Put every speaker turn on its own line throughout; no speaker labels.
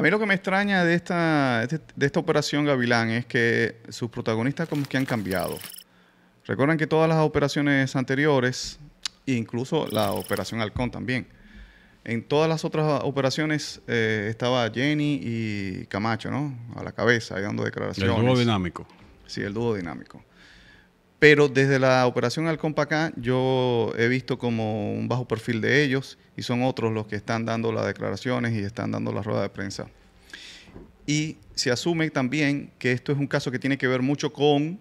A mí lo que me extraña de esta, de esta operación Gavilán es que sus protagonistas como que han cambiado. Recuerdan que todas las operaciones anteriores, incluso la operación Halcón también, en todas las otras operaciones eh, estaba Jenny y Camacho, ¿no? A la cabeza, dando declaraciones. El dúo dinámico. Sí, el dúo dinámico. Pero desde la operación para acá yo he visto como un bajo perfil de ellos y son otros los que están dando las declaraciones y están dando la rueda de prensa. Y se asume también que esto es un caso que tiene que ver mucho con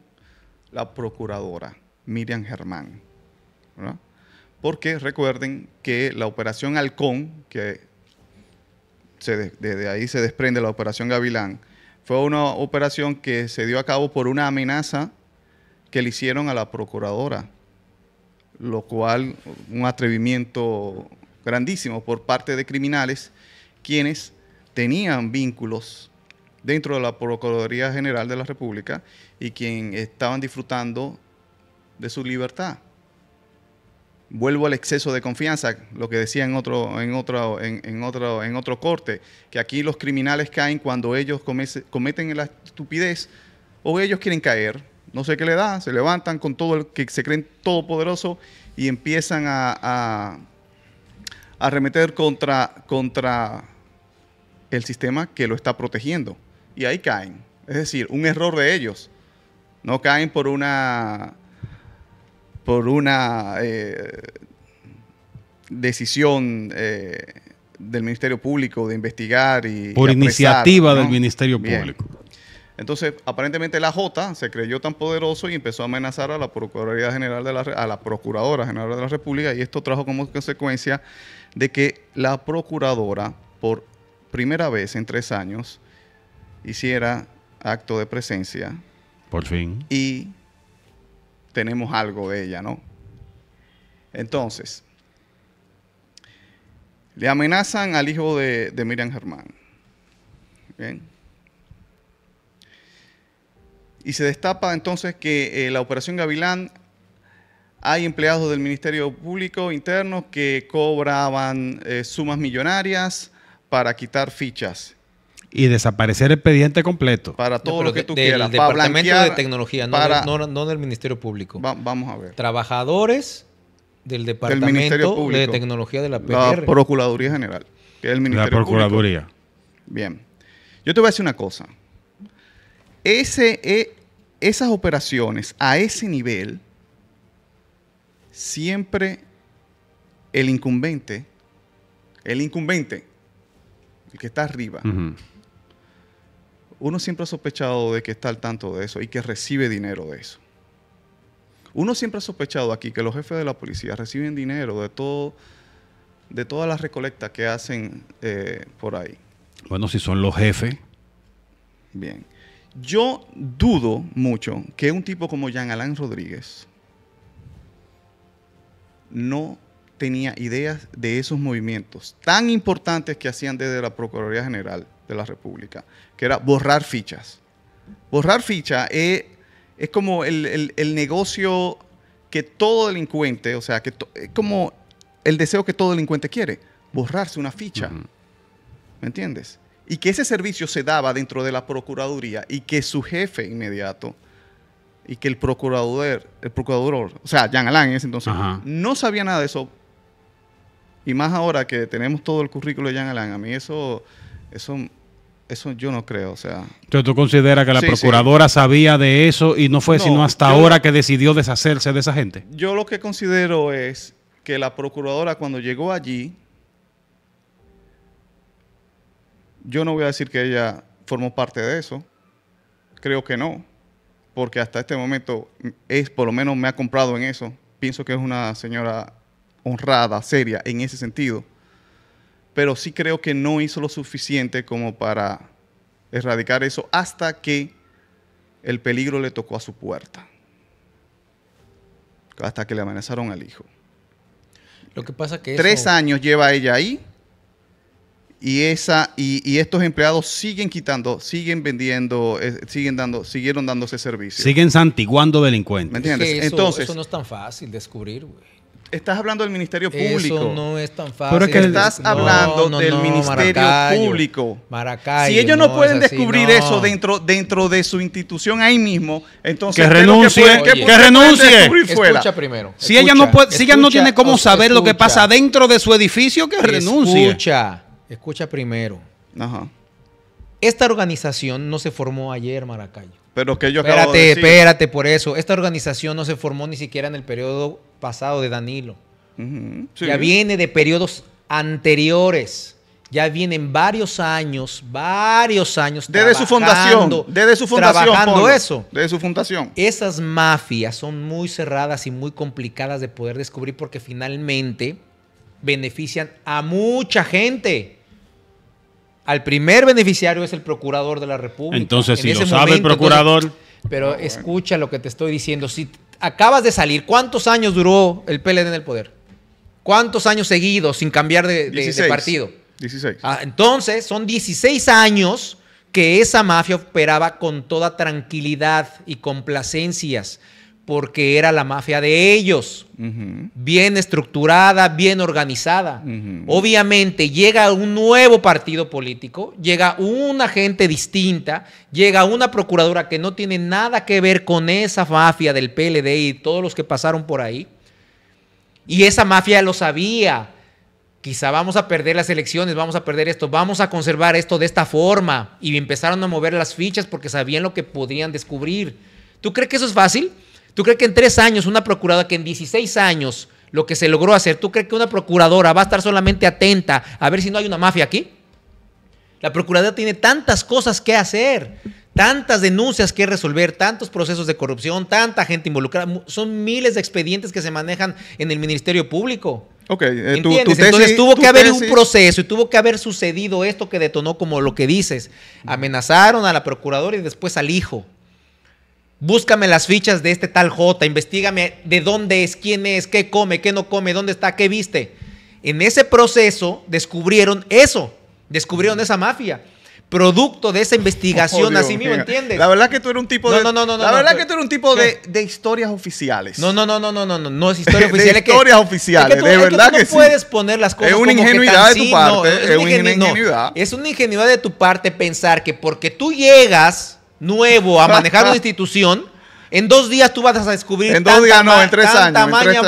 la procuradora, Miriam Germán. Porque recuerden que la operación Halcón, que desde ahí se desprende la operación Gavilán, fue una operación que se dio a cabo por una amenaza que le hicieron a la procuradora, lo cual un atrevimiento grandísimo por parte de criminales quienes tenían vínculos dentro de la Procuraduría General de la República y quien estaban disfrutando de su libertad. Vuelvo al exceso de confianza, lo que decía en otro, en otro, en, otro, en otro corte, que aquí los criminales caen cuando ellos cometen la estupidez o ellos quieren caer no sé qué le da, se levantan con todo el que se creen todopoderoso y empiezan a, arremeter contra, contra el sistema que lo está protegiendo. Y ahí caen. Es decir, un error de ellos. No caen por una por una eh, decisión eh, del Ministerio Público de investigar y por iniciativa del Ministerio Público. Entonces, aparentemente la J se creyó tan poderoso y empezó a amenazar a la Procuraduría General de la, a la Procuradora General de la República y esto trajo como consecuencia de que la Procuradora, por primera vez en tres años, hiciera acto de presencia. Por fin. Y tenemos algo de ella, ¿no? Entonces, le amenazan al hijo de, de Miriam Germán. ¿Bien? Y se destapa entonces que eh, la operación Gavilán hay empleados del Ministerio Público interno que cobraban eh, sumas millonarias para quitar fichas.
Y desaparecer el expediente completo. Para todo lo que tú
quieras. Del Departamento de Tecnología, no, no, del Ministerio Público. vamos a
ver. Trabajadores del Departamento de Tecnología de la Procuraduría
General, que es el Ministerio La Procuraduría. Bien. Yo te voy a decir una cosa ese, e, esas operaciones a ese nivel, siempre el incumbente, el incumbente, el que está arriba, uno siempre ha sospechado de que está al tanto de eso y que recibe dinero de eso. Uno siempre ha sospechado aquí que los jefes de la policía reciben dinero de todo, de todas las recolectas que hacen eh, por ahí. Bueno,
si son los jefes.
Bien. Yo dudo mucho que un tipo como Jean Alain Rodríguez no tenía ideas de esos movimientos tan importantes que hacían desde la Procuraduría General de la República, que era borrar fichas. Borrar fichas es, como el, negocio que todo delincuente, o sea, que es como el deseo que todo delincuente quiere, borrarse una ficha. ¿Me entiendes? y que ese servicio se daba dentro de la Procuraduría y que su jefe inmediato y que el procurador, el procurador, o sea, Jean Alain en ese entonces, no sabía nada de eso. Y más ahora que tenemos todo el currículo de Jean Alain, a mí eso, eso, yo no creo, o sea.
Entonces tú consideras que la procuradora sabía de eso y no fue sino hasta ahora que decidió deshacerse de esa gente.
Yo lo que considero es que la procuradora cuando llegó allí, Yo no voy a decir que ella formó parte de eso. Creo que no, porque hasta este momento es, por lo menos me ha comprado en eso. Pienso que es una señora honrada, seria, en ese sentido. Pero sí creo que no hizo lo suficiente como para erradicar eso hasta que el peligro le tocó a su puerta. Hasta que le amenazaron al hijo. Lo que
pasa que... Tres
años lleva ella ahí y, esa, y, y, estos empleados siguen quitando, siguen vendiendo, eh, siguen dando, siguieron dándose servicio. Siguen
santiguando delincuentes. ¿Me entiendes? eso, Entonces,
no es tan fácil descubrir, güey. Estás hablando del Ministerio Público. Eso no es tan fácil. Pero que estás hablando del Ministerio Público. si ellos no, pueden descubrir eso dentro, dentro de su institución ahí mismo, entonces que renuncie, que, renuncie. Escucha primero. Si ella no puede, si no tiene cómo saber lo que pasa
dentro de su edificio, que renuncie.
Escucha.
Escucha primero. Ajá. Esta organización no se formó ayer, Maracayo. Pero que yo acabo Espérate, espérate, por eso. Esta organización no se formó ni siquiera en el periodo pasado de Danilo. Ya viene de periodos anteriores. Ya vienen varios años, varios años. Desde su fundación. Desde su fundación. Trabajando eso. Desde su fundación. Esas mafias son muy cerradas y muy complicadas de poder descubrir porque finalmente benefician a mucha gente al primer beneficiario es el procurador de la República. Entonces, si lo sabe el procurador. pero escucha lo que te estoy diciendo. Si acabas de salir, ¿cuántos años duró el PLD en el poder? ¿Cuántos años seguidos sin cambiar de, partido? 16. Ah, entonces, son 16 años que esa mafia operaba con toda tranquilidad y complacencias porque era la mafia de ellos, bien estructurada, bien organizada. Obviamente llega un nuevo partido político, llega una gente distinta, llega una procuradora que no tiene nada que ver con esa mafia del PLD y todos los que pasaron por ahí. Y esa mafia lo sabía. Quizá vamos a perder las elecciones, vamos a perder esto, vamos a conservar esto de esta forma. Y empezaron a mover las fichas porque sabían lo que podían descubrir. ¿Tú crees que eso es fácil? ¿Tú crees que en tres años una procuradora, que en 16 años lo que se logró hacer, ¿tú crees que una procuradora va a estar solamente atenta a ver si no hay una mafia aquí? La procuradora tiene tantas cosas que hacer, tantas denuncias que resolver, tantos procesos de corrupción, tanta gente involucrada. Son miles de expedientes que se manejan en el Ministerio Público.
Ok, eh, Tu, Entonces tuvo que haber un proceso
y tuvo que haber sucedido esto que detonó como lo que dices. Amenazaron a la procuradora y después al hijo. Búscame las fichas de este tal J, investigame de dónde es, quién es, qué come, qué no come, dónde está, qué viste. En ese proceso descubrieron eso, descubrieron esa mafia producto de esa investigación, así mismo, ¿entiendes? La verdad
que tú eres un tipo de. No, no, no, La verdad que tú eres un tipo de, de, historias oficiales. No, no, no, no, no, no, no, es historia oficial. historias que, oficiales, es que tú, de verdad que, no puedes poner las cosas. Es una ingenuidad de tu parte. es, una ingenuidad.
es una ingenuidad de tu parte pensar que porque tú llegas nuevo a manejar una institución, en dos días tú vas a descubrir. En dos días no,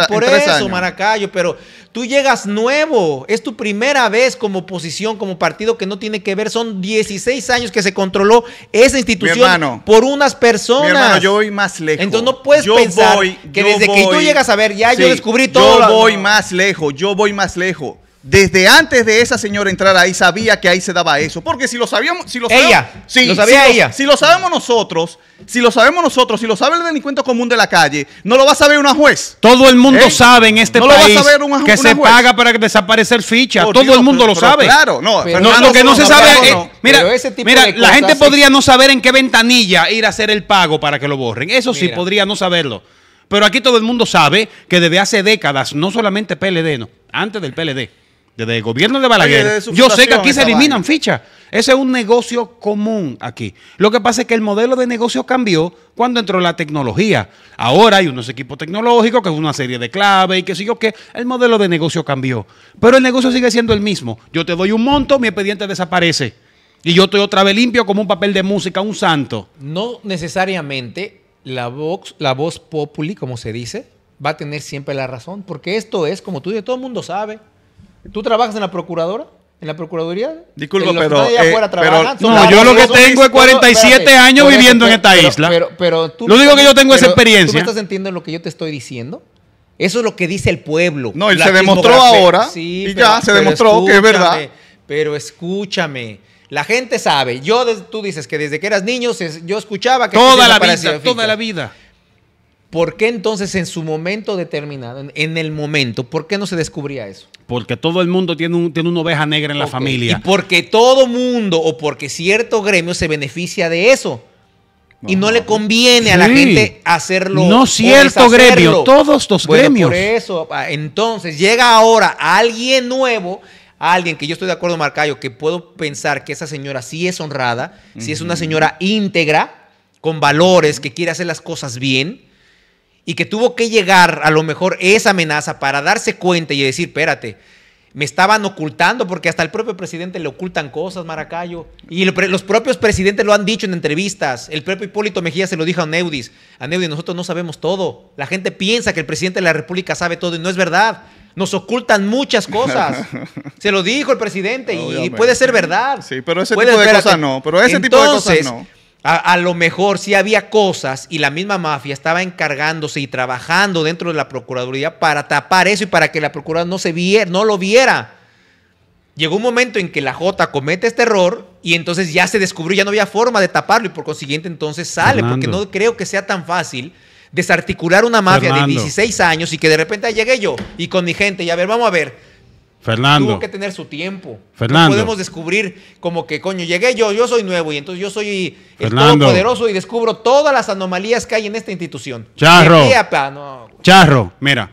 por eso, Maracayo. Pero tú llegas nuevo. Es tu primera vez como oposición, como partido que no tiene que ver. Son 16 años que se controló esa institución
por unas personas. Mi hermano, yo voy más lejos. Entonces no puedes pensar que desde que tú llegas a ver, ya yo descubrí todo. Yo voy más lejos, yo voy más lejos desde antes de esa señora entrar ahí sabía que ahí se daba eso. Porque si lo sabíamos, si lo lo sabía ella. si lo sabemos nosotros, si lo sabemos nosotros, si lo sabe el delincuente común de la calle, no lo va a saber una juez.
Todo el mundo sabe en este país que se paga para desaparecer ficha. Todo el mundo lo sabe. claro, no, pero, no, lo que no, se sabe es, mira, la gente podría no saber en qué ventanilla ir a hacer el pago para que lo borren. Eso sí podría no saberlo. Pero aquí todo el mundo sabe que desde hace décadas, no solamente PLD, no, antes del PLD, desde el gobierno de Balaguer, yo sé que aquí se eliminan fichas. Ese es un negocio común aquí. Lo que pasa es que el modelo de negocio cambió cuando entró la tecnología. Ahora hay unos equipos tecnológicos, que es una serie de claves y que sé que El modelo de negocio cambió. Pero el negocio sigue siendo el mismo. Yo te doy un monto, mi expediente desaparece. Y yo estoy otra vez limpio como un papel de música, un santo.
No necesariamente
la voz, la voz populi, como se dice, va a
tener siempre la razón, porque esto es, como tú dices, todo el mundo sabe. ¿Tú trabajas en la procuradora? ¿En la Procuraduría? Disculpe. pero, eh, no, yo lo que tengo es 47 años viviendo en esta isla. Pero, pero lo único que yo tengo es experiencia. ¿Tú me estás entendiendo lo que yo te estoy diciendo? Eso es lo que dice el pueblo. No, y se demostró ahora. Sí, y ya se demostró que es verdad. Pero escúchame. La gente sabe. Yo, tú dices que desde que eras niño, yo escuchaba que toda la vida, toda la vida. ¿Por qué entonces en su momento determinado, en, el momento, por qué no se descubría eso?
Porque todo el mundo tiene, un, tiene una oveja negra en la familia. Y
porque todo mundo o porque cierto gremio se beneficia de eso. y no, le conviene a la gente hacerlo. No cierto gremio,
todos los bueno, gremios. Por
eso, ah, entonces llega ahora alguien nuevo, alguien que yo estoy de acuerdo, Marcayo, que puedo pensar que esa señora sí es honrada, si sí es una señora íntegra, con valores, que quiere hacer las cosas bien y que tuvo que llegar a lo mejor esa amenaza para darse cuenta y decir, espérate, me estaban ocultando, porque hasta el propio presidente le ocultan cosas, Maracayo. Y los propios presidentes lo han dicho en entrevistas. El propio Hipólito Mejía se lo dijo a Neudis. A Neudis, nosotros no sabemos todo. La gente piensa que el presidente de la República sabe todo y no es verdad. Nos ocultan muchas cosas. Se lo dijo el presidente y puede ser verdad. Sí, pero ese tipo de cosas no. Pero ese tipo de cosas no. A, lo mejor sí había cosas y la misma mafia estaba encargándose y trabajando dentro de la Procuraduría para tapar eso y para que la Procuraduría no, se viera, no lo viera. Llegó un momento en que la J comete este error y entonces ya se descubrió, ya no había forma de taparlo y por consiguiente entonces sale, porque no creo que sea tan fácil desarticular una mafia de 16 años y que de repente llegué yo y con mi gente y a ver, vamos a ver,
Fernando. Tuvo que
tener su tiempo.
Fernando. podemos
descubrir como que, coño, llegué yo, yo soy nuevo y entonces yo soy el poderoso
y descubro todas las anomalías que hay en esta institución. Charro. Charro, mira,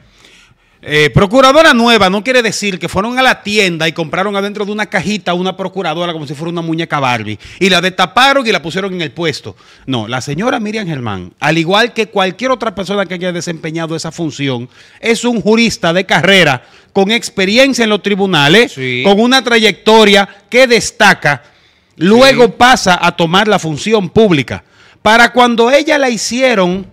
eh, procuradora nueva no quiere decir que fueron a la tienda y compraron adentro de una cajita una procuradora como si fuera una muñeca Barbie y la destaparon y la pusieron en el puesto. No, la señora Miriam Germán, al igual que cualquier otra persona que haya desempeñado esa función, es un jurista de carrera con experiencia en los tribunales, con una trayectoria que destaca, luego pasa a tomar la función pública. Para cuando ella la hicieron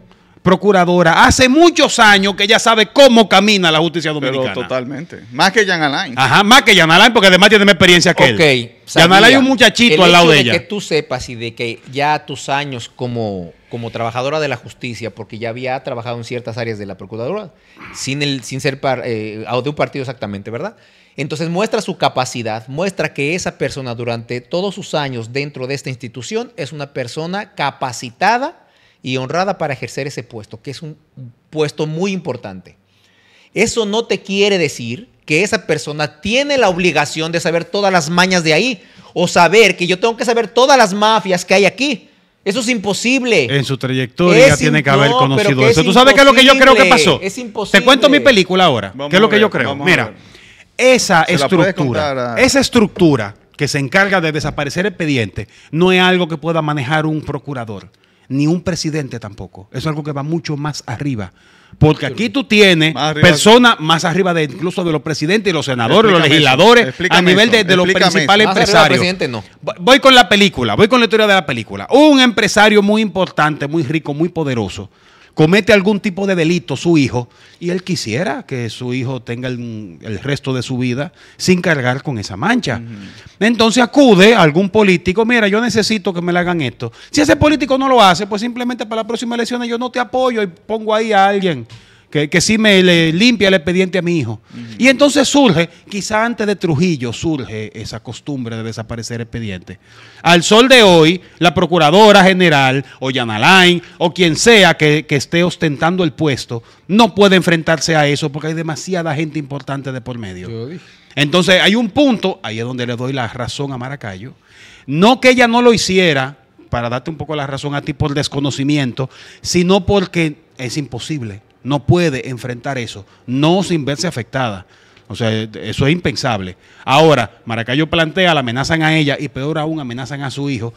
procuradora, hace muchos años que ella sabe cómo camina la justicia dominicana. Pero totalmente.
Más que Jan Alain.
Ajá, más que Jan Alain, porque además tiene más experiencia que él. Jan Alain es un muchachito al lado de, ella. que
tú sepas y de que ya tus años como, como trabajadora de la justicia, porque ya había trabajado en ciertas áreas de la procuradora, sin, el, sin ser eh, de un partido exactamente, ¿verdad? Entonces muestra su capacidad, muestra que esa persona durante todos sus años dentro de esta institución es una persona capacitada y honrada para ejercer ese puesto, que es un puesto muy importante. Eso no te quiere decir que esa persona tiene la obligación de saber todas las mañas de ahí o saber que yo tengo que saber todas las mafias que hay aquí. Eso es
imposible. En su trayectoria tiene que haber conocido eso. ¿Tú sabes qué es lo que yo creo que pasó? Es Te cuento mi película ahora. ¿Qué es lo que yo creo? Mira, esa estructura, esa estructura que se encarga de desaparecer expediente no es algo que pueda manejar un procurador ni un presidente tampoco. Eso es algo que va mucho más arriba. Porque aquí tú tienes personas más arriba de incluso de los presidentes y los senadores, los legisladores, a nivel de, los principales empresarios. No. Voy con la película, voy con la historia de la película. Un empresario muy importante, muy rico, muy poderoso, comete algún tipo de delito su hijo y él quisiera que su hijo tenga el, resto de su vida sin cargar con esa mancha. Entonces acude a algún político, mira, yo necesito que me le hagan esto. Si ese político no lo hace, pues simplemente para la próxima elección yo no te apoyo y pongo ahí a alguien que, sí me le limpia el expediente a mi hijo. Y entonces surge, quizá antes de Trujillo, surge esa costumbre de desaparecer expediente. Al sol de hoy, la Procuradora General o Alain o quien sea que, que esté ostentando el puesto, no puede enfrentarse a eso porque hay demasiada gente importante de por medio. Entonces hay un punto, ahí es donde le doy la razón a Maracayo, no que ella no lo hiciera, para darte un poco la razón a ti por desconocimiento, sino porque es imposible no puede enfrentar eso, no sin verse afectada. O sea, eso es impensable. Ahora, Maracayo plantea, la amenazan a ella y peor aún, amenazan a su hijo.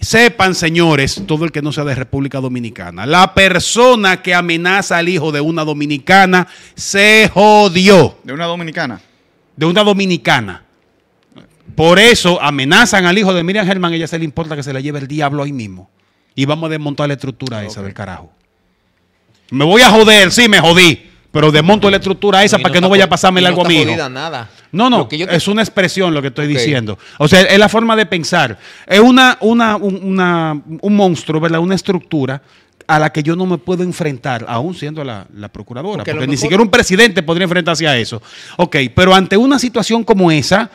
Sepan, señores, todo el que no sea de República Dominicana, la persona que amenaza al hijo de una dominicana se jodió. ¿De una dominicana? De una dominicana. Por eso amenazan al hijo de Miriam Germán, ella se le importa que se la lleve el diablo ahí mismo. Y vamos a desmontar la estructura esa del carajo. Me voy a joder, sí, me jodí. Pero desmonto la estructura esa para que no vaya a pasarme algo no a mí. nada. No, no, es una expresión lo que estoy diciendo. O sea, es la forma de pensar. Es una, un monstruo, ¿verdad? Una estructura a la que yo no me puedo enfrentar, aún siendo la, procuradora, porque, ni siquiera un presidente podría enfrentarse a eso. Ok, pero ante una situación como esa,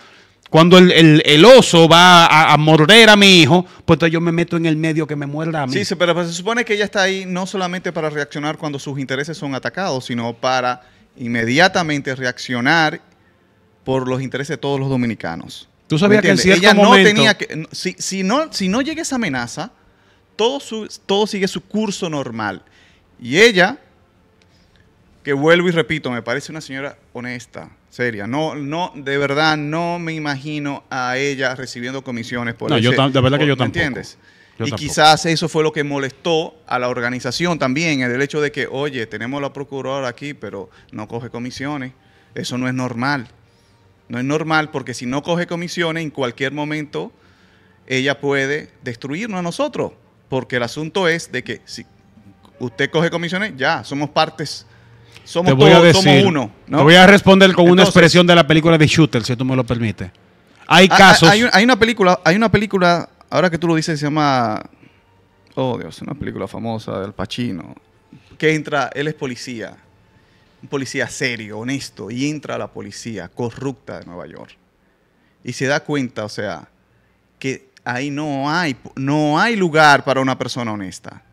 cuando el, oso va a, a, morder a mi hijo, pues entonces yo me meto en el medio que me muerda a mí. Sí, sí
pero pues, se supone que ella está ahí no solamente para reaccionar cuando sus intereses son atacados, sino para inmediatamente reaccionar por los intereses de todos los dominicanos. Tú sabías que en cierto ella no tenía que si, no si no llega esa amenaza, todo todo sigue su curso normal. Y ella que vuelvo y repito, me parece una señora honesta, Seria. No, no, de verdad, no me imagino a ella recibiendo comisiones por no, yo de verdad que yo tampoco. ¿Entiendes? y quizás eso fue lo que molestó a la organización también, el hecho de que, oye, tenemos la procuradora aquí, pero no coge comisiones. Eso no es normal. No es normal porque si no coge comisiones, en cualquier momento ella puede destruirnos a nosotros. Porque el asunto es de que si usted coge comisiones, ya, somos partes somos, voy a uno. ¿no? Te voy a responder con una expresión
de la película de Shooter, si tú me lo permites.
Hay ah, ah, casos. Hay, una película, hay una película, ahora que tú lo dices, se llama. Oh Dios, una película famosa del Pacino. Que entra, él es policía. Un policía serio, honesto. Y entra a la policía corrupta de Nueva York. Y se da cuenta, o sea, que ahí no hay, no hay lugar para una persona honesta.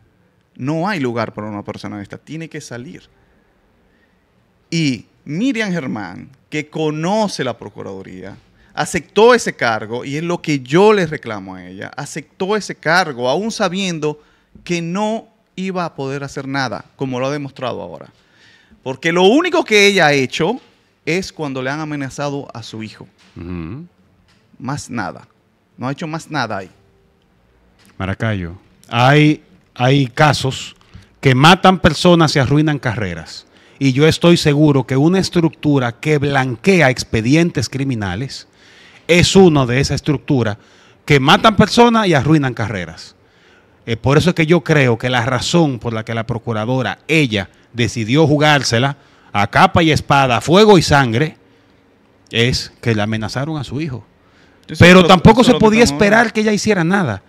No hay lugar para una persona honesta. Tiene que salir. Y Miriam Germán, que conoce la Procuraduría, aceptó ese cargo, y es lo que yo le reclamo a ella, aceptó ese cargo, aún sabiendo que no iba a poder hacer nada, como lo ha demostrado ahora. Porque lo único que ella ha hecho es cuando le han amenazado a su hijo. Más nada. No ha hecho más nada ahí.
Maracayo, hay, hay casos que matan personas y arruinan carreras. Y yo estoy seguro que una estructura que blanquea expedientes criminales es una de esas estructuras que matan personas y arruinan carreras. Eh, por eso es que yo creo que la razón por la que la procuradora, ella, decidió jugársela a capa y espada, fuego y sangre, es que le amenazaron a su hijo.
Pero tampoco se podía
esperar que ella hiciera nada.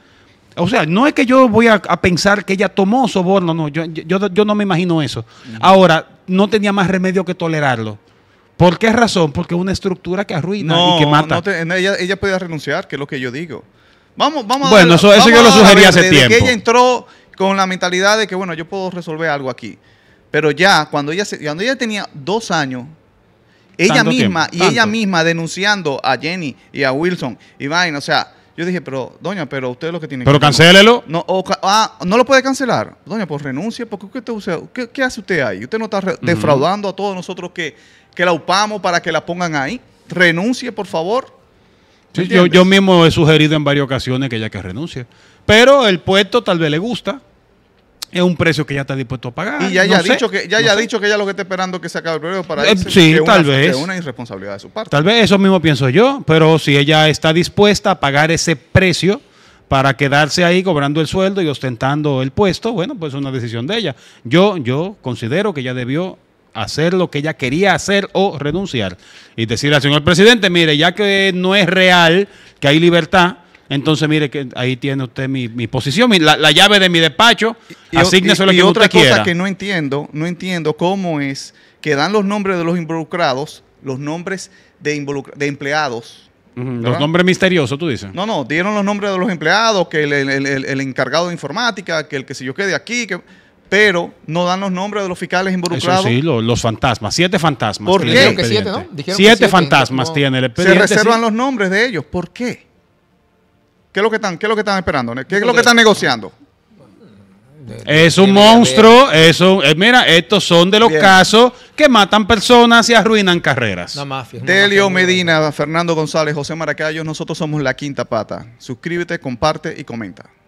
O sea, no es que yo voy a, pensar que ella tomó soborno, no, yo, no me imagino eso. Ahora, no tenía más remedio que tolerarlo. ¿Por qué razón? Porque es una estructura que arruina y que mata.
ella, ella podía renunciar, que es lo que yo digo. Vamos, vamos a Bueno, eso, yo lo sugería hace tiempo. Que ella entró con la mentalidad de que, bueno, yo puedo resolver algo aquí. Pero ya, cuando ella, cuando ella tenía dos años, ella misma y ella misma denunciando a Jenny y a Wilson y vaina, o sea, yo dije, pero, doña, pero usted lo que tiene pero que cancélelo. No, ah, no lo puede cancelar. Doña, pues renuncie, porque usted, ¿qué, hace usted ahí? Usted no está defraudando a todos nosotros que, que la upamos para que la pongan ahí. Renuncie, por favor. Sí, yo, yo
mismo he sugerido en varias ocasiones que ella que renuncie. Pero el puesto tal vez le gusta es un precio que ella está dispuesto a pagar. Y ya ha dicho
que ya, dicho que ya lo que está esperando es que se acabe el periodo para eh, sí, tal vez. Que una irresponsabilidad de su parte.
Tal vez eso mismo pienso yo, pero si ella está dispuesta a pagar ese precio para quedarse ahí cobrando el sueldo y ostentando el puesto, bueno, pues es una decisión de ella. Yo yo considero que ella debió hacer lo que ella quería hacer o renunciar y decirle al señor presidente, mire, ya que no es real que hay libertad entonces, mire que ahí tiene usted mi, posición, la, llave de mi
despacho. Asígnese lo que y otra cosa que no entiendo, no entiendo cómo es que dan los nombres de los involucrados, los nombres de, involucra de empleados, Los nombres
misteriosos, tú dices.
No, no, dieron los nombres de los empleados, que el, encargado de informática, que el que se yo quede aquí, que... pero no dan los nombres de los fiscales involucrados. Eso sí,
los fantasmas, siete fantasmas. ¿Por qué? Siete, ¿no? siete, fantasmas tiene el expediente. Se reservan los
nombres de ellos, ¿por qué? ¿Qué es lo que están, lo que están esperando? ¿Qué es lo que están negociando?
Es un monstruo, eso, eh, mira, estos son de los casos que matan
personas y arruinan carreras. La mafia. Delio Medina, Fernando González, José Maracayo, nosotros somos la quinta pata. Suscríbete, comparte y comenta.